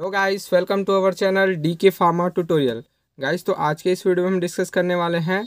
hello guys welcome to our channel D K pharma tutorial guys तो आज के इस वीडियो में हम डिस्कस करने वाले हैं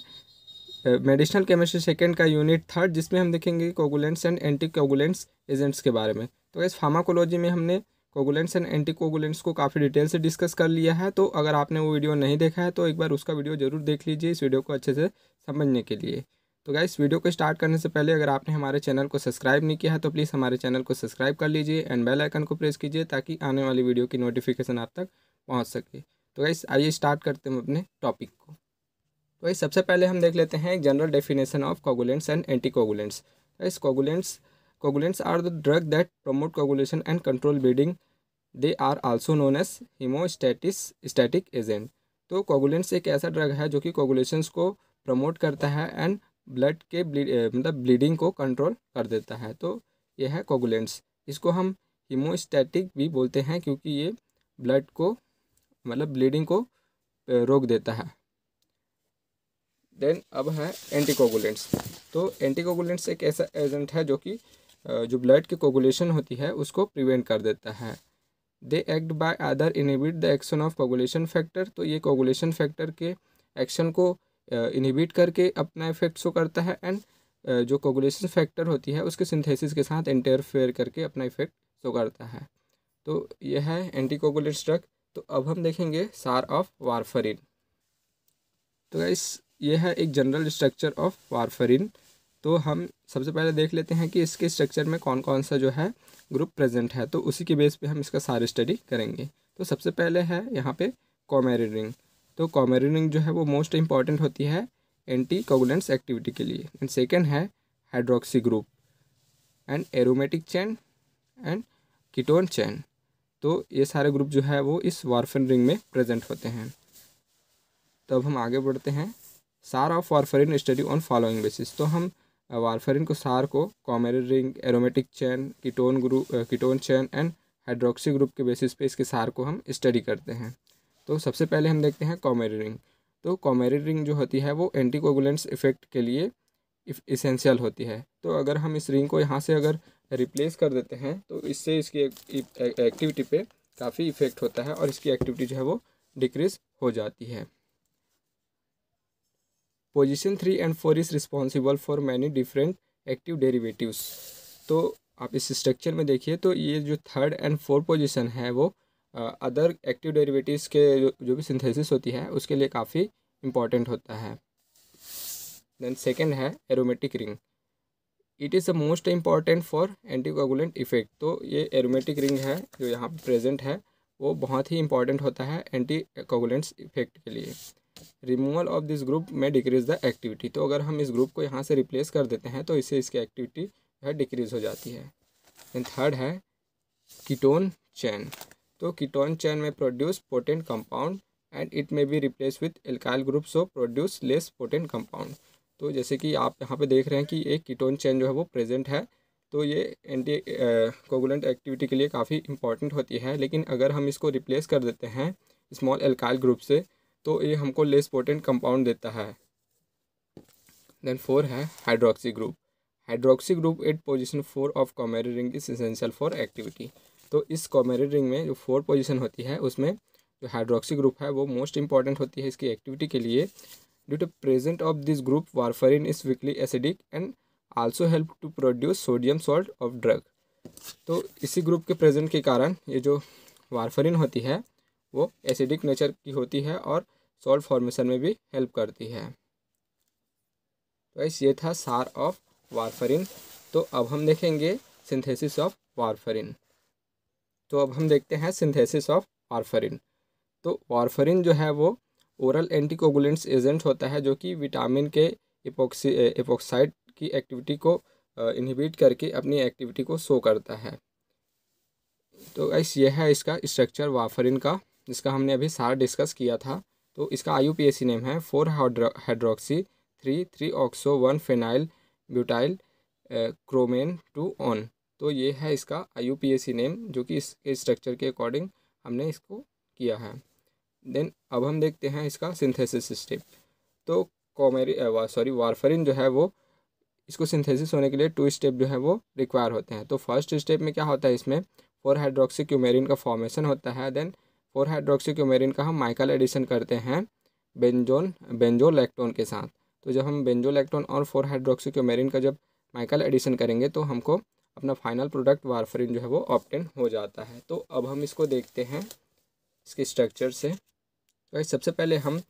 मेडिसिनल केमिस्ट्री सेकेंड का यूनिट थर्ड जिसमें हम देखेंगे coagulants and anti coagulants agents के बारे में तो गाइस फार्माकोलॉजी में हमने कोगुलेंट्स एंड एंटी कोगुलेंट्स को काफ़ी डिटेल से डिस्कस कर लिया है तो अगर आपने वो वीडियो नहीं देखा है तो एक बार उसका वीडियो जरूर देख लीजिए इस वीडियो को अच्छे से समझने के लिए तो गाइस वीडियो को स्टार्ट करने से पहले अगर आपने हमारे चैनल को सब्सक्राइब नहीं किया है तो प्लीज़ हमारे चैनल को सब्सक्राइब कर लीजिए एंड बेल आइकन को प्रेस कीजिए ताकि आने वाली वीडियो की नोटिफिकेशन आप तक पहुँच सके तो गाइस आइए स्टार्ट करते हैं अपने टॉपिक को तो गाइस सबसे पहले हम देख लेते हैं general definition of coagulants and anti coagulants guys coagulants coagulants are the drug that promote coagulation and control bleeding they are also known as haemostasis static agent तो कोगुलेंट्स एक ऐसा ड्रग है जो कि कोगुलेशंस को प्रमोट करता है एंड ब्लड के मतलब ब्लीडिंग को कंट्रोल कर देता है तो यह है कोगुलेंट्स इसको हम हीमोस्टैटिक भी बोलते हैं क्योंकि ये ब्लड को मतलब ब्लीडिंग को रोक देता है देन अब है एंटीकोगुलेंट्स तो एंटीकोगुलेंट्स एक ऐसा एजेंट है जो कि जो ब्लड की कोगुलेशन होती है उसको प्रिवेंट कर देता है they act by other inhibit the action of coagulation factor तो ये कोगुलेशन फैक्टर के एक्शन को इनिबिट करके अपना इफेक्ट शो करता है एंड जो कोगुलेशन फैक्टर होती है उसके सिंथेसिस के साथ इंटरफेयर करके अपना इफेक्ट शो करता है तो यह है एंटी कोगुलेट ड्रग तो अब हम देखेंगे सार ऑफ वारफरिन तो इस यह है एक जनरल स्ट्रक्चर ऑफ वारफरिन तो हम सबसे पहले देख लेते हैं कि इसके स्ट्रक्चर में कौन कौन सा जो है ग्रुप प्रेजेंट है तो उसी के बेस पे हम इसका सारे स्टडी करेंगे तो सबसे पहले है यहाँ पे कॉमेरिन रिंग तो कॉमेरिनिंग जो है वो मोस्ट इंपॉर्टेंट होती है एंटी कोगुलेंट्स एक्टिविटी के लिए एंड सेकेंड है hydroxy group and aromatic chain and ketone chain तो ये सारे ग्रुप जो है वो इस वारफेन रिंग में प्रेजेंट होते हैं तो अब हम आगे बढ़ते हैं SAR of warfarin study on following basis तो हम वारफेरिन को सार को coumarin ring aromatic chain ketone group ketone chain and hydroxy group के बेसिस पे इसके सार को हम स्टडी करते हैं तो सबसे पहले हम देखते हैं कॉमेरी रिंग तो कॉमेरी रिंग जो होती है वो एंटी कोगुलेंट्स इफेक्ट के लिए इसेंशियल होती है तो अगर हम इस रिंग को यहाँ से अगर रिप्लेस कर देते हैं तो इससे इसकी एक्टिविटी पे काफ़ी इफेक्ट होता है और इसकी एक्टिविटी जो है वो डिक्रीज हो जाती है position three and four is responsible for many different active derivatives तो आप इस स्ट्रक्चर में देखिए तो ये जो थर्ड एंड फोर्थ पोजीशन है वो अदर एक्टिव डेरिवेटिव्स के जो, जो भी सिंथेसिस होती है उसके लिए काफ़ी इम्पॉर्टेंट होता है देन सेकेंड है aromatic ring it is the most important for anticoagulant effect तो ये एरोमेटिक रिंग है जो यहाँ प्रेजेंट है वो बहुत ही इंपॉर्टेंट होता है एंटी कोगुलेंट्स इफेक्ट के लिए रिमूवल ऑफ दिस ग्रुप में डिक्रीज द एक्टिविटी तो अगर हम इस ग्रुप को यहाँ से रिप्लेस कर देते हैं तो इससे इसकी एक्टिविटी जो है डिक्रीज हो जाती है एंड थर्ड है कीटोन चैन तो कीटोन चैन में produce potent compound and it may be replace with alkyl group so produce less potent compound तो जैसे कि आप यहाँ पे देख रहे हैं कि एक कीटोन चैन जो है वो प्रेजेंट है तो ये एंटी कोगुलेंट एक्टिविटी के लिए काफ़ी इंपॉर्टेंट होती है लेकिन अगर हम इसको रिप्लेस कर देते हैं स्मॉल एल्काइल ग्रुप से तो ये हमको लेस पोटेंट कंपाउंड देता है देन फोर है hydroxy group hydroxy group at position four of coumarin ring is essential for activity तो इस कॉमेरिड रिंग में जो फोर पोजिशन होती है उसमें जो हाइड्रोक्सी ग्रुप है वो मोस्ट इंपॉर्टेंट होती है इसकी एक्टिविटी के लिए due to present of this group warfarin is weakly acidic and also help to produce sodium salt of drug तो इसी ग्रुप के प्रेजेंट के कारण ये जो वारफरिन होती है वो एसिडिक नेचर की होती है और सॉल्ट फॉर्मेशन में भी हेल्प करती है तो इस ये था सार ऑफ वारफरिन तो अब हम देखेंगे सिंथेसिस ऑफ वारफरिन तो अब हम देखते हैं सिंथेसिस ऑफ वारफरिन तो वारफरिन जो है वो ओरल एंटीकोगुलेंट्स एजेंट होता है जो कि vitamin K epoxy epoxide eh, की एक्टिविटी को इनहिबिट eh, करके अपनी एक्टिविटी को शो करता है तो ऐस यह है इसका स्ट्रक्चर वाफरिन का जिसका हमने अभी सारा डिस्कस किया था तो इसका आई यू पी नेम है four hydroxy three three oxo one phenyl butyl chromen two one तो ये है इसका आई नेम जो कि इसके स्ट्रक्चर के अकॉर्डिंग हमने इसको किया है देन अब हम देखते हैं इसका सिंथेसिस स्टेप तो कॉमेरी सॉरी वारफरिन जो है वो इसको सिंथेसिस होने के लिए टू स्टेप जो है वो रिक्वायर होते हैं तो फर्स्ट स्टेप में क्या होता है इसमें फोर हाइड्रोक्सी क्यूमेरिन का फॉर्मेशन होता है देन फोर हाइड्रोक्सी क्यूमेरिन का हम माइकल एडिशन करते हैं बेंजोन बेंजोलैक्टोन के साथ तो जब हम बेंजोलैक्टोन और फोर हाइड्रोक्सी क्यूमेरिन का जब माइकल एडिशन करेंगे तो हमको अपना फाइनल प्रोडक्ट वारफरिन जो है वो ऑप्टेन हो जाता है तो अब हम इसको देखते हैं इसके स्ट्रक्चर से तो सबसे पहले हम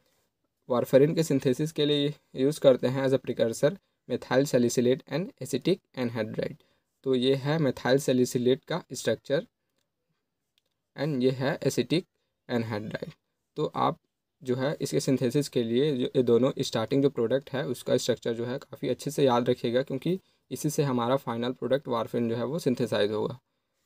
वारफरिन के सिंथेसिस के लिए यूज़ करते हैं as a precursor methyl salicylate and acetic anhydride तो ये है मेथाइल सेलिसिलेट का स्ट्रक्चर एंड ये है एसिटिक एनहाइड्राइड तो आप जो है इसके सिंथेसिस के लिए जो ये दोनों स्टार्टिंग जो प्रोडक्ट है उसका स्ट्रक्चर जो है काफ़ी अच्छे से याद रखिएगा क्योंकि इसी से हमारा फाइनल प्रोडक्ट वारफिन जो है वो सिंथेसाइज होगा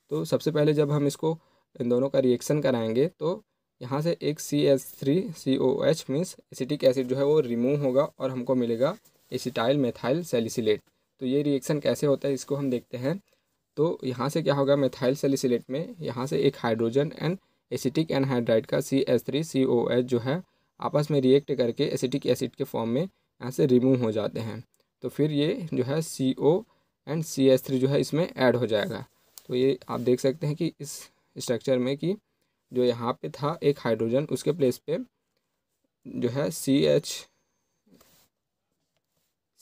तो सबसे पहले जब हम इसको इन दोनों का रिएक्शन कराएंगे तो यहाँ से एक C S three C O H means acetic acid जो है वो रिमूव होगा और हमको मिलेगा एसिटाइल मेथाइल सेलिसिलेट तो ये रिएक्शन कैसे होता है इसको हम देखते हैं तो यहाँ से क्या होगा मेथाइल सेलिसिलेट में यहाँ से एक हाइड्रोजन एंड एसिटिक एनहाइड्राइड का C S three C O H जो है आपस में रिएक्ट करके एसिटिक एसिड के फॉर्म में यहाँ से रिमूव हो जाते हैं तो फिर ये जो है C O and C S three जो है इसमें ऐड हो जाएगा तो ये आप देख सकते हैं कि इस स्ट्रक्चर में कि जो यहाँ पे था एक हाइड्रोजन उसके प्लेस पे जो है C H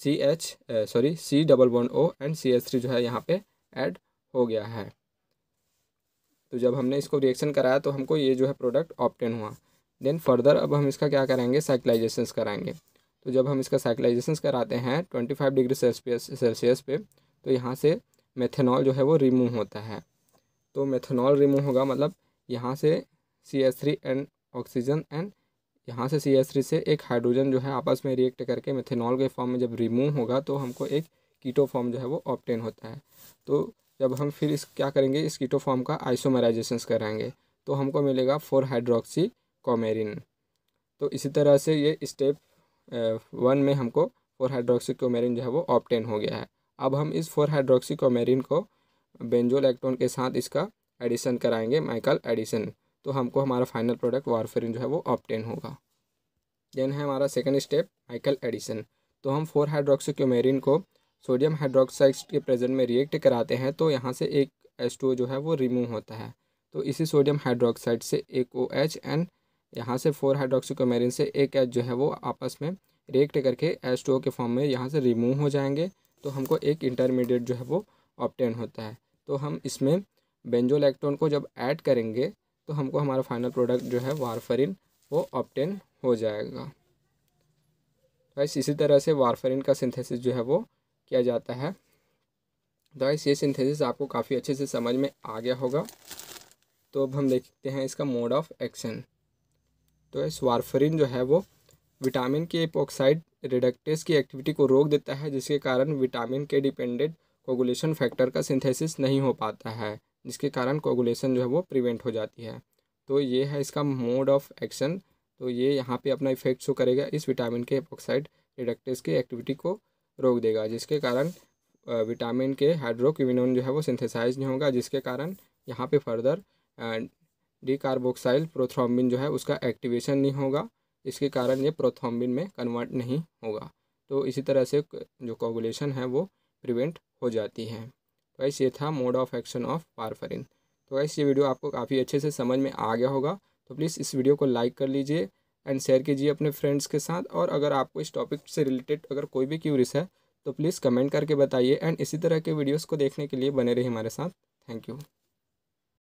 C H sorry C double one O and C S three जो है यहाँ पे ऐड हो गया है तो जब हमने इसको रिएक्शन कराया तो हमको ये जो है प्रोडक्ट ऑप्टेन हुआ देन फर्दर अब हम इसका क्या करेंगे साइक्लाइजेशन कराएंगे तो जब हम इसका साइकिलाइजेशन कराते हैं twenty five degree Celsius Celsius पे तो यहाँ से मेथेनॉल जो है वो रिमूव होता है तो मेथेनॉल रिमूव होगा मतलब यहाँ से C S three and oxygen and यहाँ से सी एस थ्री से एक हाइड्रोजन जो है आपस में रिएक्ट करके मेथेनॉल के फॉर्म में जब रिमूव होगा तो हमको एक कीटो फॉर्म जो है वो ऑप्टेन होता है तो जब हम फिर इस क्या करेंगे इस कीटो फॉर्म का आइसोमराइजेशन कराएंगे तो हमको मिलेगा फोर हाइड्रोक्सी कॉमेरिन तो इसी तरह से ये स्टेप वन में हमको फोर हाइड्रोक्सी कोमेरिन जो है वो ऑप्टेन हो गया है अब हम इस फोर हाइड्रोक्सी कोमेरिन को बेंजोल इलेक्ट्रॉन के साथ इसका एडिशन कराएंगे माइकल एडिशन तो हमको हमारा फाइनल प्रोडक्ट वारफेरिन जो है वो ऑप्टेन होगा देन है हमारा सेकेंड स्टेप माइकल एडिशन तो हम फोर हाइड्रोक्सीक्यूमेरिन को सोडियम हाइड्रोक्साइड के प्रेजेंट में रिएक्ट कराते हैं तो यहाँ से एक एस जो है वो रिमूव होता है तो इसी सोडियम हाइड्रोक्साइड से एक ओ एच एंड यहाँ से फोर हाइड्रोक्सीकोमेरिन से एक एच जो है वो आपस में रिएक्ट करके एच टू ओ के फॉर्म में यहाँ से रिमूव हो जाएंगे तो हमको एक इंटरमीडिएट जो है वो ऑप्टेन होता है तो हम इसमें बेंजोलैक्टोन को जब ऐड करेंगे तो हमको हमारा फाइनल प्रोडक्ट जो है वारफरिन वो ऑप्टेन हो जाएगा गाइस तो इसी तरह से वारफरिन का सिंथेसिस जो है वो किया जाता है तो गाइस ये सिंथेसिस आपको काफ़ी अच्छे से समझ में आ गया होगा तो अब हम देखते हैं इसका मोड ऑफ एक्शन तो इस वारफरिन जो है वो विटामिन के एपोक्साइड रिडक्टेस की एक्टिविटी को रोक देता है जिसके कारण vitamin K dependent coagulation factor का सिंथेसिस नहीं हो पाता है जिसके कारण कोगुलेशन जो है वो प्रिवेंट हो जाती है तो ये है इसका मोड ऑफ एक्शन तो ये यहाँ पे अपना इफेक्ट शो करेगा इस विटामिन के एपोक्साइड रिडक्टेस की एक्टिविटी को रोक देगा जिसके कारण विटामिन के हाइड्रोक्विनोन जो है वो सिंथेसाइज नहीं होगा जिसके कारण यहाँ पे फर्दर डी कार्बोक्साइल प्रोथ्रोम्बिन जो है उसका एक्टिवेशन नहीं होगा इसके कारण ये प्रोथ्रोम्बिन में कन्वर्ट नहीं होगा तो इसी तरह से जो कोगुलेशन है वो प्रिवेंट हो जाती है तो ऐसे ये था mode of action of warfarin तो ऐसे ये वीडियो आपको काफ़ी अच्छे से समझ में आ गया होगा तो प्लीज़ इस वीडियो को लाइक कर लीजिए एंड शेयर कीजिए अपने फ्रेंड्स के साथ और अगर आपको इस टॉपिक से रिलेटेड अगर कोई भी क्यूरिस है तो प्लीज़ कमेंट करके बताइए एंड इसी तरह के वीडियोस को देखने के लिए बने रहिए हमारे साथ थैंक यू